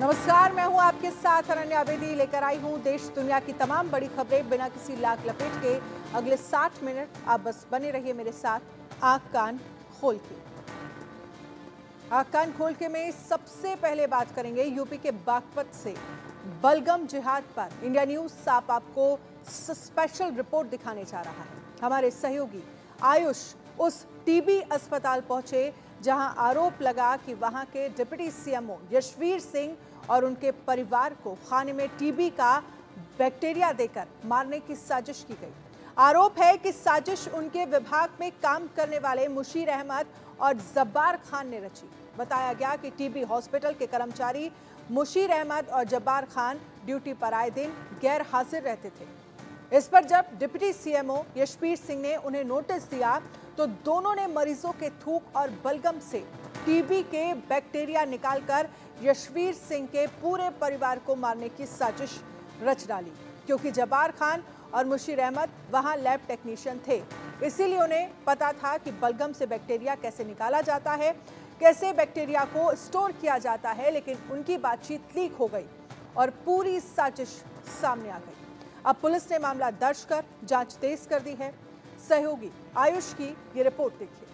नमस्कार मैं हूं आपके साथ अनन्या अवेदी लेकर आई हूं देश दुनिया की तमाम बड़ी खबरें बिना किसी लाख लपेट के अगले 60 मिनट आप बस बने रहिए मेरे साथ आग कान खोल के आग कान खोल के में सबसे पहले बात करेंगे यूपी के बागपत से बलगम जिहाद पर इंडिया न्यूज साफ आपको स्पेशल रिपोर्ट दिखाने जा रहा है हमारे सहयोगी आयुष उस टीबी अस्पताल पहुंचे जहां आरोप लगा कि वहां के डिप्टी सीएमओ यशवीर सिंह और उनके परिवार को खाने में टीबी का बैक्टीरिया देकर मारने की साजिश की गई आरोप है कि साजिश उनके विभाग में काम करने वाले मुशीर अहमद और जब्बार खान ने रची बताया गया कि टीबी हॉस्पिटल के कर्मचारी मुशीर अहमद और जब्बार खान ड्यूटी पर आए दिन गैर हाजिर रहते थे इस पर जब डिप्टी सीएमओ यशवीर सिंह ने उन्हें नोटिस दिया तो दोनों ने मरीजों के थूक और बलगम से टीबी के बैक्टीरिया निकालकर यशवीर सिंह के पूरे परिवार को मारने की साजिश रच डाली क्योंकि जबार खान और मुशीर अहमद वहां लैब टेक्नीशियन थे इसीलिए उन्हें पता था कि बलगम से बैक्टीरिया कैसे निकाला जाता है कैसे बैक्टीरिया को स्टोर किया जाता है लेकिन उनकी बातचीत लीक हो गई और पूरी साजिश सामने आ गई अब पुलिस ने मामला दर्ज कर जांच तेज कर दी है सहयोगी आयुष की ये रिपोर्ट देखिए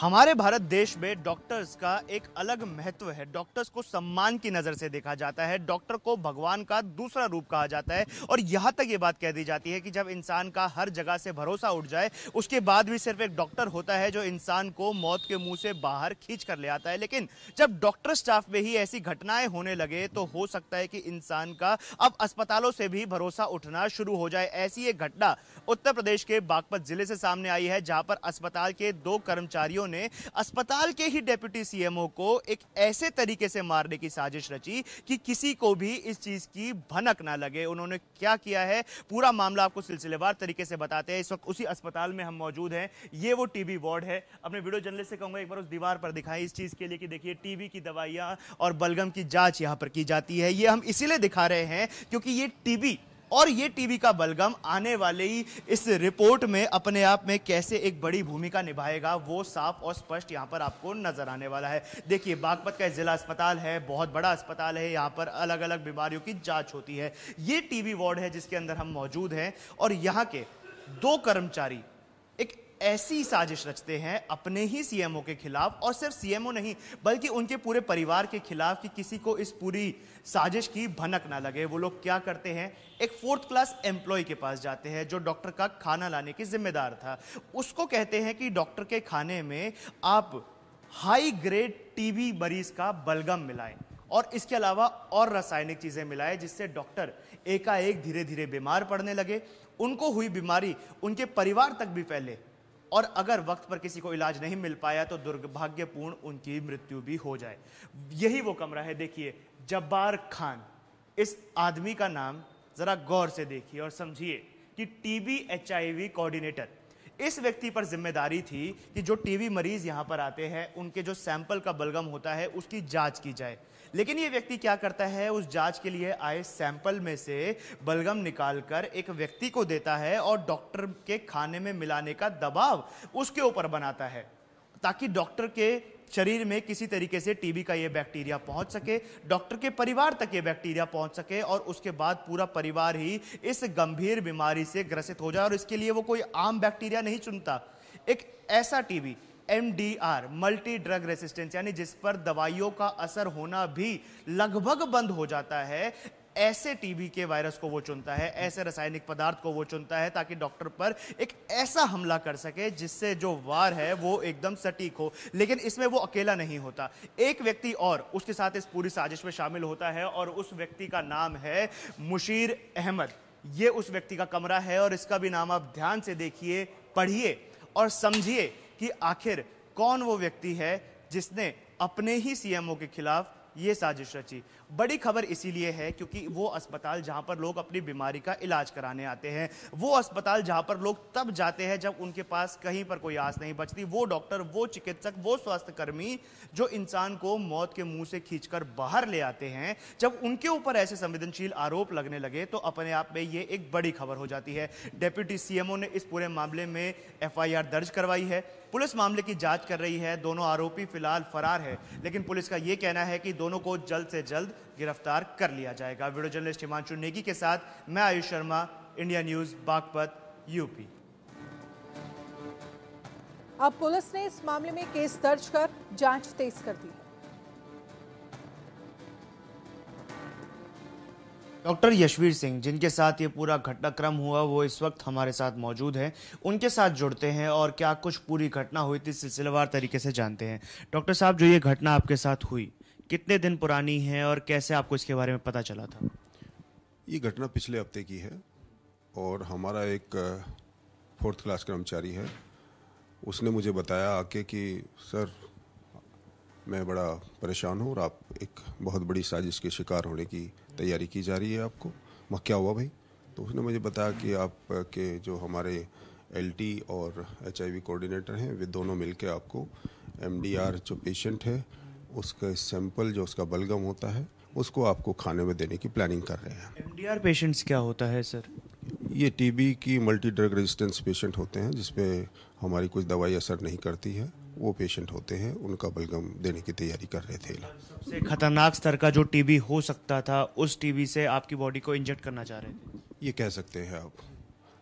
हमारे भारत देश में डॉक्टर्स का एक अलग महत्व है डॉक्टर्स को सम्मान की नज़र से देखा जाता है डॉक्टर को भगवान का दूसरा रूप कहा जाता है और यहाँ तक ये बात कह दी जाती है कि जब इंसान का हर जगह से भरोसा उठ जाए उसके बाद भी सिर्फ एक डॉक्टर होता है जो इंसान को मौत के मुंह से बाहर खींच कर ले आता है लेकिन जब डॉक्टर स्टाफ में ही ऐसी घटनाएं होने लगे तो हो सकता है कि इंसान का अब अस्पतालों से भी भरोसा उठना शुरू हो जाए ऐसी एक घटना उत्तर प्रदेश के बागपत जिले से सामने आई है जहाँ पर अस्पताल के दो कर्मचारियों अधिकारियों ने अस्पताल के ही डेप्यूटी सीएमओ को एक ऐसे तरीके से मारने की साजिश रची कि किसी को भी इस चीज की भनक ना लगे उन्होंने क्या किया है पूरा मामला आपको सिलसिलेवार तरीके से बताते हैं इस वक्त उसी अस्पताल में हम मौजूद हैं ये वो टीबी वार्ड है अपने वीडियो जर्नलिस्ट से कहूंगा एक बार उस दीवार पर दिखाएं इस चीज के लिए कि देखिए टीबी की दवाइयां और बलगम की जांच यहां पर की जाती है ये हम इसीलिए दिखा रहे हैं क्योंकि ये टीबी और ये टीवी का बलगम आने वाले ही इस रिपोर्ट में अपने आप में कैसे एक बड़ी भूमिका निभाएगा वो साफ और स्पष्ट यहाँ पर आपको नजर आने वाला है देखिए बागपत का जिला अस्पताल है बहुत बड़ा अस्पताल है यहाँ पर अलग अलग बीमारियों की जाँच होती है ये टीवी वार्ड है जिसके अंदर हम मौजूद हैं और यहाँ के दो कर्मचारी ऐसी साजिश रचते हैं अपने ही सीएमओ के खिलाफ और सिर्फ सीएमओ नहीं बल्कि उनके पूरे परिवार के खिलाफ कि किसी को इस पूरी साजिश की भनक ना लगे वो लोग क्या करते हैं एक फोर्थ क्लास एम्प्लॉय के पास जाते हैं जो डॉक्टर का खाना लाने की जिम्मेदार था उसको कहते हैं कि डॉक्टर के खाने में आप हाई ग्रेड टीबी मरीज का बलगम मिलाएं और इसके अलावा और रासायनिक चीज़ें मिलाएं जिससे डॉक्टर एकाएक धीरे धीरे बीमार पड़ने लगे उनको हुई बीमारी उनके परिवार तक भी फैले और अगर वक्त पर किसी को इलाज नहीं मिल पाया तो दुर्भाग्यपूर्ण उनकी मृत्यु भी हो जाए यही वो कमरा है देखिए जब्बार खान इस आदमी का नाम ज़रा गौर से देखिए और समझिए कि टीबी एचआईवी कोऑर्डिनेटर इस व्यक्ति पर जिम्मेदारी थी कि जो टीबी मरीज यहां पर आते हैं उनके जो सैंपल का बलगम होता है उसकी जांच की जाए लेकिन ये व्यक्ति क्या करता है उस जांच के लिए आए सैंपल में से बलगम निकालकर एक व्यक्ति को देता है और डॉक्टर के खाने में मिलाने का दबाव उसके ऊपर बनाता है ताकि डॉक्टर के शरीर में किसी तरीके से टीबी का ये बैक्टीरिया पहुंच सके डॉक्टर के परिवार तक ये बैक्टीरिया पहुंच सके और उसके बाद पूरा परिवार ही इस गंभीर बीमारी से ग्रसित हो जाए और इसके लिए वो कोई आम बैक्टीरिया नहीं चुनता एक ऐसा TB M multi drug resistance यानी जिस पर दवाइयों का असर होना भी लगभग बंद हो जाता है ऐसे टीबी के वायरस को वो चुनता है ऐसे रासायनिक पदार्थ को वो चुनता है ताकि डॉक्टर पर एक ऐसा हमला कर सके जिससे जो वार है वो एकदम सटीक हो लेकिन इसमें वो अकेला नहीं होता एक व्यक्ति और उसके साथ इस पूरी साजिश में शामिल होता है और उस व्यक्ति का नाम है मुशीर अहमद ये उस व्यक्ति का कमरा है और इसका भी नाम आप ध्यान से देखिए पढ़िए और समझिए कि आखिर कौन वो व्यक्ति है जिसने अपने ही सीएमओ के खिलाफ ये साजिश रची बड़ी खबर इसीलिए है क्योंकि वो अस्पताल जहां पर लोग अपनी बीमारी का इलाज कराने आते हैं वो अस्पताल जहां पर लोग तब जाते हैं जब उनके पास कहीं पर कोई आस नहीं बचती वो डॉक्टर वो चिकित्सक वो स्वास्थ्यकर्मी जो इंसान को मौत के मुंह से खींचकर बाहर ले आते हैं जब उनके ऊपर ऐसे संवेदनशील आरोप लगने लगे तो अपने आप में ये एक बड़ी खबर हो जाती है डेप्यूटी सीएमओ ने इस पूरे मामले में एफ दर्ज करवाई है पुलिस मामले की जांच कर रही है दोनों आरोपी फिलहाल फरार है लेकिन पुलिस का यह कहना है कि दोनों को जल्द से जल्द गिरफ्तार कर लिया जाएगा वीडियो जर्नलिस्ट हिमांशु नेगी के साथ मैं Ayush Sharma India news Baghpat UP अब पुलिस ने इस मामले में केस दर्ज कर जांच तेज कर दी है डॉक्टर यशवीर सिंह जिनके साथ ये पूरा घटनाक्रम हुआ वो इस वक्त हमारे साथ मौजूद हैं उनके साथ जुड़ते हैं और क्या कुछ पूरी घटना हुई थी सिलसिलेवार तरीके से जानते हैं डॉक्टर साहब जो ये घटना आपके साथ हुई कितने दिन पुरानी है और कैसे आपको इसके बारे में पता चला था ये घटना पिछले हफ्ते की है और हमारा एक फोर्थ क्लास कर्मचारी है उसने मुझे बताया आके कि सर मैं बड़ा परेशान हूँ और आप एक बहुत बड़ी साजिश के शिकार होने की तैयारी की जा रही है आपको वह क्या हुआ भाई तो उसने मुझे बताया कि आप के जो हमारे एलटी और एचआईवी कोऑर्डिनेटर हैं वे दोनों मिलके आपको एमडीआर जो पेशेंट है उसका सैंपल जो उसका बलगम होता है उसको आपको खाने में देने की प्लानिंग कर रहे हैं एमडीआर पेशेंट्स क्या होता है सर ये टीबी की मल्टी ड्रग रेजिस्टेंस पेशेंट होते हैं जिसपे हमारी कुछ दवाई असर नहीं करती है वो पेशेंट होते हैं उनका बलगम देने की तैयारी कर रहे थे सबसे खतरनाक स्तर का जो टीबी हो सकता था उस टीबी से आपकी बॉडी को इंजेक्ट करना चाह रहे थे ये कह सकते हैं आप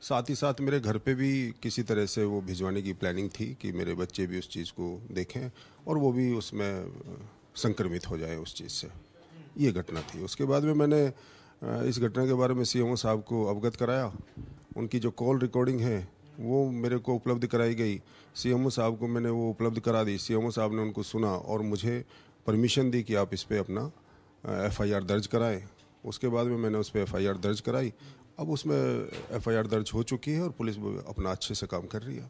साथ ही साथ मेरे घर पे भी किसी तरह से वो भिजवाने की प्लानिंग थी कि मेरे बच्चे भी उस चीज़ को देखें और वो भी उसमें संक्रमित हो जाए उस चीज़ से ये घटना थी उसके बाद में मैंने इस घटना के बारे में सी साहब को अवगत कराया उनकी जो कॉल रिकॉर्डिंग है वो मेरे को उपलब्ध कराई गई सीएमओ साहब को मैंने वो उपलब्ध करा दी सीएमओ साहब ने उनको सुना और मुझे परमिशन दी कि आप इस पर अपना एफआईआर दर्ज कराएं उसके बाद में मैंने उस पर एफ दर्ज कराई अब उसमें एफ दर्ज हो चुकी है और पुलिस अपना अच्छे से काम कर रही है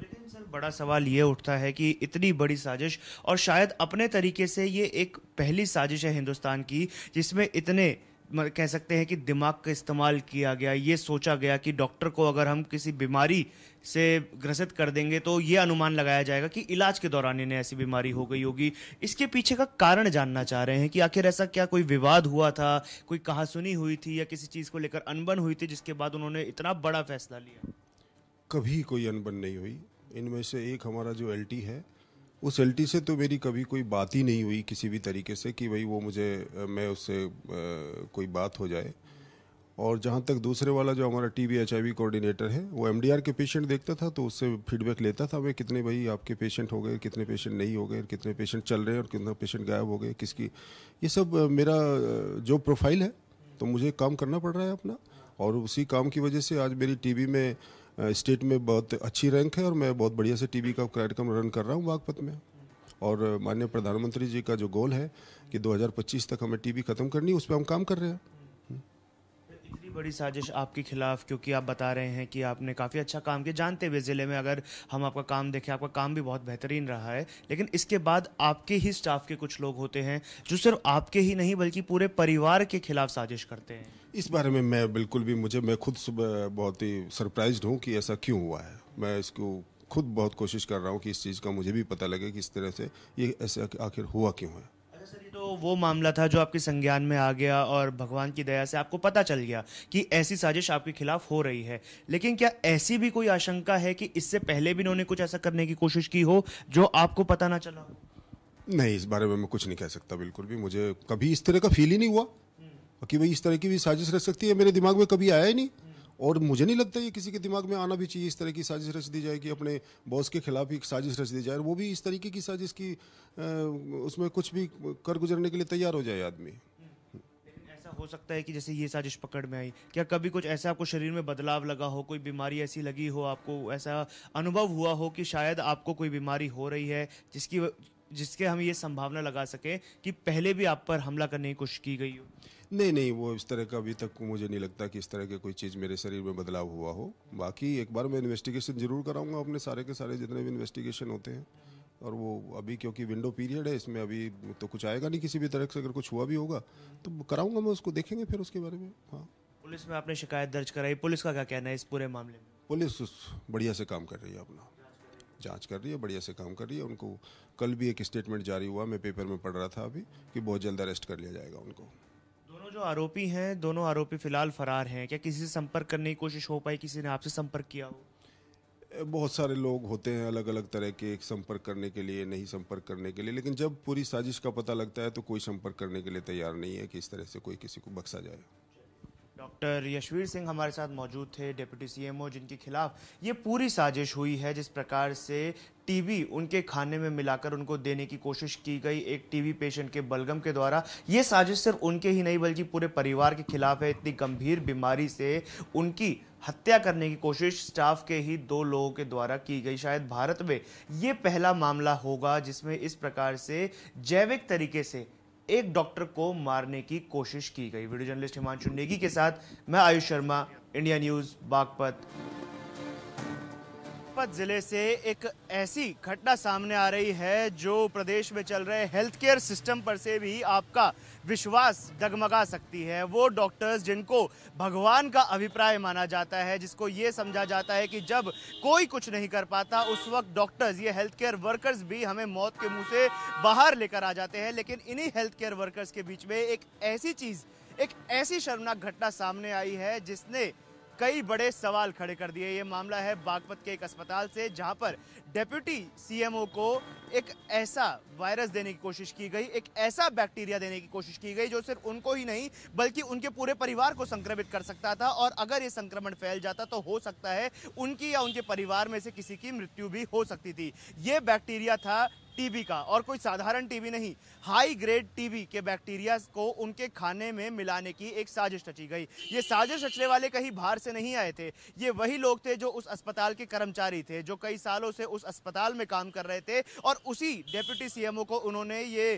लेकिन सर बड़ा सवाल ये उठता है कि इतनी बड़ी साजिश और शायद अपने तरीके से ये एक पहली साजिश है हिंदुस्तान की जिसमें इतने कह सकते हैं कि दिमाग का इस्तेमाल किया गया ये सोचा गया कि डॉक्टर को अगर हम किसी बीमारी से ग्रसित कर देंगे तो ये अनुमान लगाया जाएगा कि इलाज के दौरान इन्हें ऐसी बीमारी हो गई होगी इसके पीछे का कारण जानना चाह रहे हैं कि आखिर ऐसा क्या कोई विवाद हुआ था कोई कहासुनी हुई थी या किसी चीज़ को लेकर अनबन हुई थी जिसके बाद उन्होंने इतना बड़ा फैसला लिया कभी कोई अनबन नहीं हुई इनमें से एक हमारा जो एल है उस एल से तो मेरी कभी कोई बात ही नहीं हुई किसी भी तरीके से कि भाई वो मुझे मैं उससे कोई बात हो जाए और जहाँ तक दूसरे वाला जो हमारा T B H I V coordinator है वो एम डी आर के पेशेंट देखता था तो उससे फीडबैक लेता था भाई कितने भाई आपके पेशेंट हो गए कितने पेशेंट नहीं हो गए कितने पेशेंट चल रहे हैं और कितने पेशेंट गायब हो गए किसकी ये सब मेरा जो प्रोफाइल है तो मुझे काम करना पड़ रहा है अपना और उसी काम की वजह से आज मेरी टी में स्टेट में बहुत अच्छी रैंक है और मैं बहुत बढ़िया से टीवी का कार्यक्रम रन कर रहा हूँ बागपत में और माननीय प्रधानमंत्री जी का जो गोल है कि 2025 तक हमें टीबी खत्म करनी उस पर हम काम कर रहे हैं हम्म। इतनी बड़ी साजिश आपके खिलाफ क्योंकि आप बता रहे हैं कि आपने काफ़ी अच्छा काम किया जानते हुए ज़िले में अगर हम आपका काम देखें आपका काम भी बहुत बेहतरीन रहा है लेकिन इसके बाद आपके ही स्टाफ के कुछ लोग होते हैं जो सिर्फ आपके ही नहीं बल्कि पूरे परिवार के खिलाफ साजिश करते हैं इस बारे में मैं बिल्कुल भी मुझे मैं खुद सुबह बहुत ही सरप्राइज हूँ कि ऐसा क्यों हुआ है मैं इसको खुद बहुत कोशिश कर रहा हूँ कि इस चीज़ का मुझे भी पता लगे कि इस तरह से ये ऐसा आखिर हुआ क्यों है अच्छा तो वो मामला था जो आपके संज्ञान में आ गया और भगवान की दया से आपको पता चल गया कि ऐसी साजिश आपके खिलाफ हो रही है लेकिन क्या ऐसी भी कोई आशंका है कि इससे पहले भी इन्होंने कुछ ऐसा करने की कोशिश की हो जो आपको पता ना चला नहीं इस बारे में मैं कुछ नहीं कह सकता बिल्कुल भी मुझे कभी इस तरह का फील ही नहीं हुआ कि भाई इस तरह की भी साजिश रख सकती है मेरे दिमाग में कभी आया ही नहीं और मुझे नहीं लगता ये किसी के दिमाग में आना भी चाहिए इस तरह की साजिश रच दी जाए कि अपने बॉस के खिलाफ एक साजिश रच दी जाए वो भी इस तरीके की साजिश की उसमें कुछ भी कर गुजरने के लिए तैयार हो जाए आदमी ऐसा हो सकता है कि जैसे ये साजिश पकड़ में आई क्या कभी कुछ ऐसा आपको शरीर में बदलाव लगा हो कोई बीमारी ऐसी लगी हो आपको ऐसा अनुभव हुआ हो कि शायद आपको कोई बीमारी हो रही है जिसकी जिसके हम ये संभावना लगा सकें कि पहले भी आप पर हमला करने की कोशिश की गई हो नहीं नहीं वो इस तरह का अभी तक मुझे नहीं लगता कि इस तरह के कोई चीज़ मेरे शरीर में बदलाव हुआ हो बाकी एक बार मैं इन्वेस्टिगेशन ज़रूर कराऊंगा अपने सारे के सारे जितने भी इन्वेस्टिगेशन होते हैं और वो अभी क्योंकि विंडो पीरियड है इसमें अभी तो कुछ आएगा नहीं किसी भी तरह से अगर कुछ हुआ भी होगा तो कराऊंगा मैं उसको देखेंगे फिर उसके बारे में हाँ पुलिस में आपने शिकायत दर्ज कराई पुलिस का क्या कहना है इस पूरे मामले में पुलिस बढ़िया से काम कर रही है अपना जांच कर रही है बढ़िया से काम कर रही है उनको कल भी एक स्टेटमेंट जारी हुआ मैं पेपर में पढ़ रहा था अभी कि बहुत जल्द अरेस्ट कर लिया जाएगा उनको दोनों जो आरोपी हैं दोनों आरोपी फिलहाल फरार हैं क्या किसी से संपर्क करने की कोशिश हो पाई किसी ने आपसे संपर्क किया हो बहुत सारे लोग होते हैं अलग अलग तरह के एक संपर्क करने के लिए नहीं संपर्क करने के लिए लेकिन जब पूरी साजिश का पता लगता है तो कोई संपर्क करने के लिए तैयार नहीं है कि इस तरह से कोई किसी को बक्सा जाए डॉक्टर यशवीर सिंह हमारे साथ मौजूद थे डिप्टी सीएमओ जिनके खिलाफ ये पूरी साजिश हुई है जिस प्रकार से टीबी उनके खाने में मिलाकर उनको देने की कोशिश की गई एक टीबी पेशेंट के बलगम के द्वारा ये साजिश सिर्फ उनके ही नहीं बल्कि पूरे परिवार के खिलाफ है इतनी गंभीर बीमारी से उनकी हत्या करने की कोशिश स्टाफ के ही दो लोगों के द्वारा की गई शायद भारत में ये पहला मामला होगा जिसमें इस प्रकार से जैविक तरीके से एक डॉक्टर को मारने की कोशिश की गई वीडियो जर्नलिस्ट हिमांशु नेगी के साथ मैं आयुष शर्मा इंडिया न्यूज़ बागपत सोनीपत ज़िले से एक ऐसी घटना सामने आ रही है जो प्रदेश में चल रहे हेल्थ केयर सिस्टम पर से भी आपका विश्वास डगमगा सकती है वो डॉक्टर्स जिनको भगवान का अभिप्राय माना जाता है जिसको ये समझा जाता है कि जब कोई कुछ नहीं कर पाता उस वक्त डॉक्टर्स ये हेल्थ केयर वर्कर्स भी हमें मौत के मुँह से बाहर लेकर आ जाते हैं लेकिन इन्हीं हेल्थ केयर वर्कर्स के बीच में एक ऐसी चीज़ एक ऐसी शर्मनाक घटना सामने आई है जिसने कई बड़े सवाल खड़े कर दिए ये मामला है बागपत के एक अस्पताल से जहां पर डेप्यूटी सीएमओ को एक ऐसा वायरस देने की कोशिश की गई एक ऐसा बैक्टीरिया देने की कोशिश की गई जो सिर्फ उनको ही नहीं बल्कि उनके पूरे परिवार को संक्रमित कर सकता था और अगर ये संक्रमण फैल जाता तो हो सकता है उनकी या उनके परिवार में से किसी की मृत्यु भी हो सकती थी ये बैक्टीरिया था टीबी का और कोई साधारण टीबी नहीं हाई ग्रेड टीबी के बैक्टीरिया को उनके खाने में मिलाने की एक साजिश रची गई ये साजिश रचने वाले कहीं बाहर से नहीं आए थे ये वही लोग थे जो उस अस्पताल के कर्मचारी थे जो कई सालों से उस अस्पताल में काम कर रहे थे और उसी डेप्यूटी सीएमओ को उन्होंने ये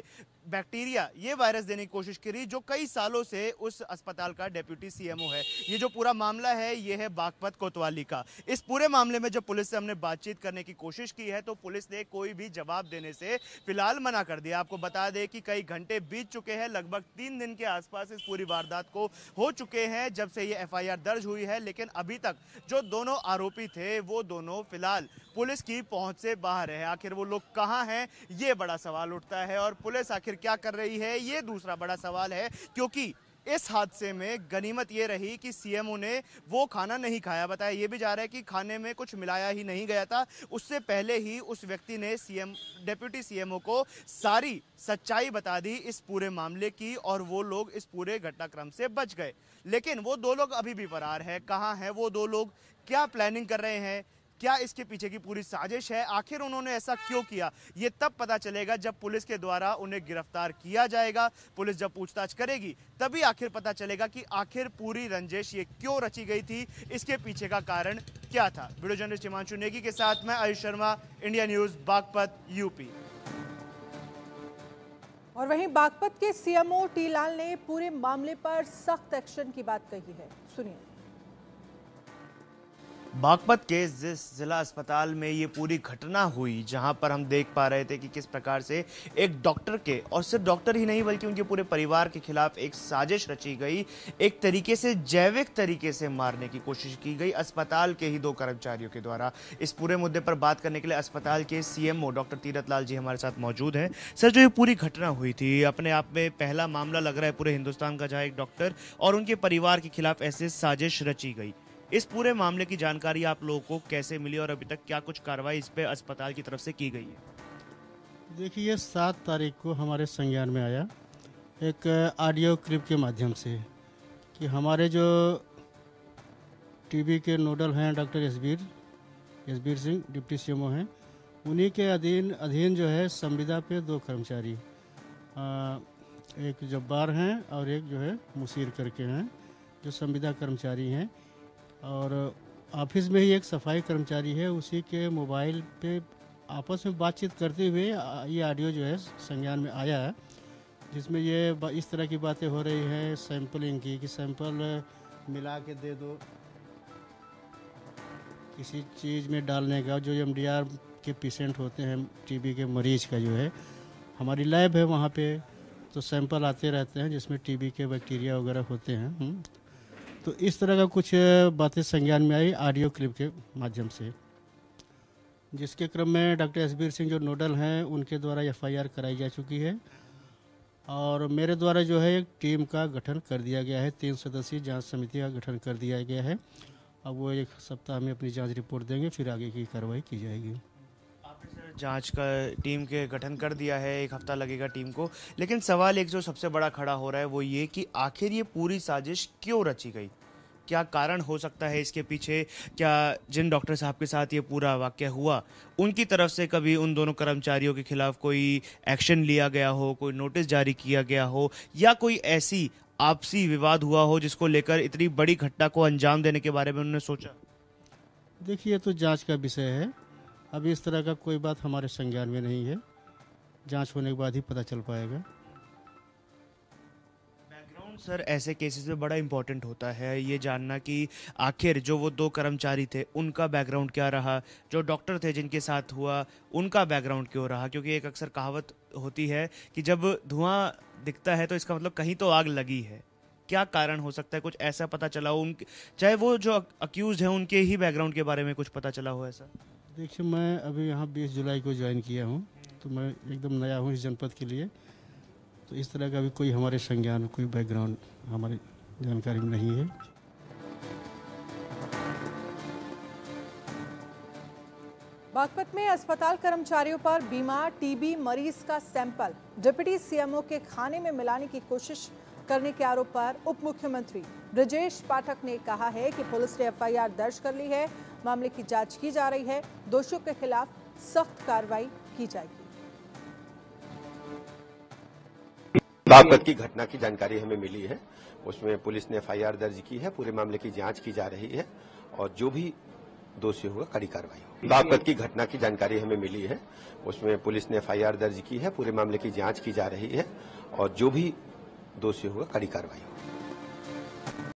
बैक्टीरिया ये वायरस देने की कोशिश करी जो कई सालों से उस अस्पताल का डेप्यूटी सीएमओ है ये जो पूरा मामला है ये है बागपत कोतवाली का इस पूरे मामले में जब पुलिस से हमने बातचीत करने की कोशिश की है तो पुलिस ने कोई भी जवाब देने से फिलहाल मना कर दिया आपको बता दें कि कई घंटे बीत चुके हैं लगभग तीन दिन के आसपास इस पूरी वारदात को हो चुके हैं जब से ये एफ दर्ज हुई है लेकिन अभी तक जो दोनों आरोपी थे वो दोनों फिलहाल पुलिस की पहुंच से बाहर है आखिर वो लोग कहाँ हैं ये बड़ा सवाल उठता है और पुलिस आखिर क्या कर रही है ये दूसरा बड़ा सवाल है क्योंकि इस हादसे में गनीमत ये रही कि सीएमओ ने वो खाना नहीं खाया बताया ये भी जा रहा है कि खाने में कुछ मिलाया ही नहीं गया था उससे पहले ही उस व्यक्ति ने सीएम डेप्यूटी सीएमओ को सारी सच्चाई बता दी इस पूरे मामले की और वो लोग इस पूरे घटनाक्रम से बच गए लेकिन वो दो लोग अभी भी फरार है कहाँ हैं वो दो लोग क्या प्लानिंग कर रहे हैं क्या इसके पीछे की पूरी साजिश है आखिर उन्होंने ऐसा क्यों किया ये तब पता चलेगा जब पुलिस के द्वारा उन्हें गिरफ्तार किया जाएगा पुलिस जब पूछताछ करेगी तभी आखिर पता चलेगा कि आखिर पूरी रंजिश ये क्यों रची गई थी इसके पीछे का कारण क्या था वीडियो जर्नलिस्ट हिमांशु नेगी के साथ मैं Ayush Sharma India news Baghpat UP और वहीं बागपत के सीएमओ टी लाल ने पूरे मामले पर सख्त एक्शन की बात कही है सुनिए बागपत के जिस ज़िला अस्पताल में ये पूरी घटना हुई जहां पर हम देख पा रहे थे कि किस प्रकार से एक डॉक्टर के और सिर्फ डॉक्टर ही नहीं बल्कि उनके पूरे परिवार के खिलाफ एक साजिश रची गई एक तरीके से जैविक तरीके से मारने की कोशिश की गई अस्पताल के ही दो कर्मचारियों के द्वारा इस पूरे मुद्दे पर बात करने के लिए अस्पताल के सीएमओ डॉक्टर तीरथ लाल जी हमारे साथ मौजूद हैं सर जो ये पूरी घटना हुई थी अपने आप में पहला मामला लग रहा है पूरे हिंदुस्तान का जहाँ एक डॉक्टर और उनके परिवार के खिलाफ ऐसे साजिश रची गई इस पूरे मामले की जानकारी आप लोगों को कैसे मिली और अभी तक क्या कुछ कार्रवाई इस पर अस्पताल की तरफ से की गई है देखिए सात तारीख को हमारे संज्ञान में आया एक ऑडियो क्लिप के माध्यम से कि हमारे जो टीबी के नोडल हैं doctor Yashbir Yashbir Singh deputy C हैं उन्हीं के अधीन अधीन जो है संविदा पे दो कर्मचारी आ, एक जब्बार हैं और एक जो है मुसीर करके हैं जो संविदा कर्मचारी हैं और ऑफिस में ही एक सफाई कर्मचारी है उसी के मोबाइल पे आपस में बातचीत करते हुए ये ऑडियो जो है संज्ञान में आया है जिसमें ये इस तरह की बातें हो रही हैं सैम्पलिंग की कि सैंपल मिला के दे दो किसी चीज़ में डालने का जो एम के पेशेंट होते हैं टीबी के मरीज का जो है हमारी लैब है वहाँ पे तो सैंपल आते रहते हैं जिसमें टीबी के बैक्टीरिया वगैरह होते हैं हम्म। तो इस तरह का कुछ बातें संज्ञान में आई ऑडियो क्लिप के माध्यम से जिसके क्रम में डॉक्टर एसबीर सिंह जो नोडल हैं उनके द्वारा एफआईआर कराई जा चुकी है और मेरे द्वारा जो है एक टीम का गठन कर दिया गया है तीन सदस्यीय जांच समिति का गठन कर दिया गया है अब वो एक सप्ताह में अपनी जांच रिपोर्ट देंगे फिर आगे की कार्रवाई की जाएगी जांच का टीम के गठन कर दिया है एक हफ्ता लगेगा टीम को लेकिन सवाल एक जो सबसे बड़ा खड़ा हो रहा है वो ये कि आखिर ये पूरी साजिश क्यों रची गई क्या कारण हो सकता है इसके पीछे क्या जिन डॉक्टर साहब के साथ ये पूरा वाक्य हुआ उनकी तरफ से कभी उन दोनों कर्मचारियों के खिलाफ कोई एक्शन लिया गया हो कोई नोटिस जारी किया गया हो या कोई ऐसी आपसी विवाद हुआ हो जिसको लेकर इतनी बड़ी घटना को अंजाम देने के बारे में उन्होंने सोचा देखिए तो जांच का विषय है अभी इस तरह का कोई बात हमारे संज्ञान में नहीं है जांच होने के बाद ही पता चल पाएगा बैकग्राउंड सर ऐसे केसेस में बड़ा इम्पोर्टेंट होता है ये जानना कि आखिर जो वो दो कर्मचारी थे उनका बैकग्राउंड क्या रहा जो डॉक्टर थे जिनके साथ हुआ उनका बैकग्राउंड क्यों रहा क्योंकि एक अक्सर कहावत होती है कि जब धुआं दिखता है तो इसका मतलब कहीं तो आग लगी है क्या कारण हो सकता है कुछ ऐसा पता चला हो उनके चाहे वो जो अक्यूज हैं उनके ही बैकग्राउंड के बारे में कुछ पता चला हो ऐसा देखिए मैं अभी यहाँ 20 जुलाई को ज्वाइन किया हूँ तो मैं एकदम नया हूँ इस जनपद के लिए तो इस तरह का भी कोई हमारे संज्ञान कोई बैकग्राउंड हमारी जानकारी में नहीं है बागपत में अस्पताल कर्मचारियों पर बीमार टीबी मरीज का सैंपल डिप्टी सीएमओ के खाने में मिलाने की कोशिश करने के आरोप पर उप मुख्यमंत्री ब्रजेश पाठक ने कहा है कि पुलिस ने एफआईआर दर्ज कर ली है मामले की जांच की जा रही है दोषियों के खिलाफ सख्त कार्रवाई की जाएगी बागपत की घटना की जानकारी हमें मिली है उसमें पुलिस ने एफ दर्ज की है पूरे मामले की जांच की जा रही है और जो भी दोषी होगा कड़ी कार्रवाई होगी बागपत की घटना की जानकारी हमें मिली है उसमें पुलिस ने एफआईआर दर्ज की है पूरे मामले की जांच की जा रही है और जो भी दोषी होगा कड़ी कार्रवाई होगी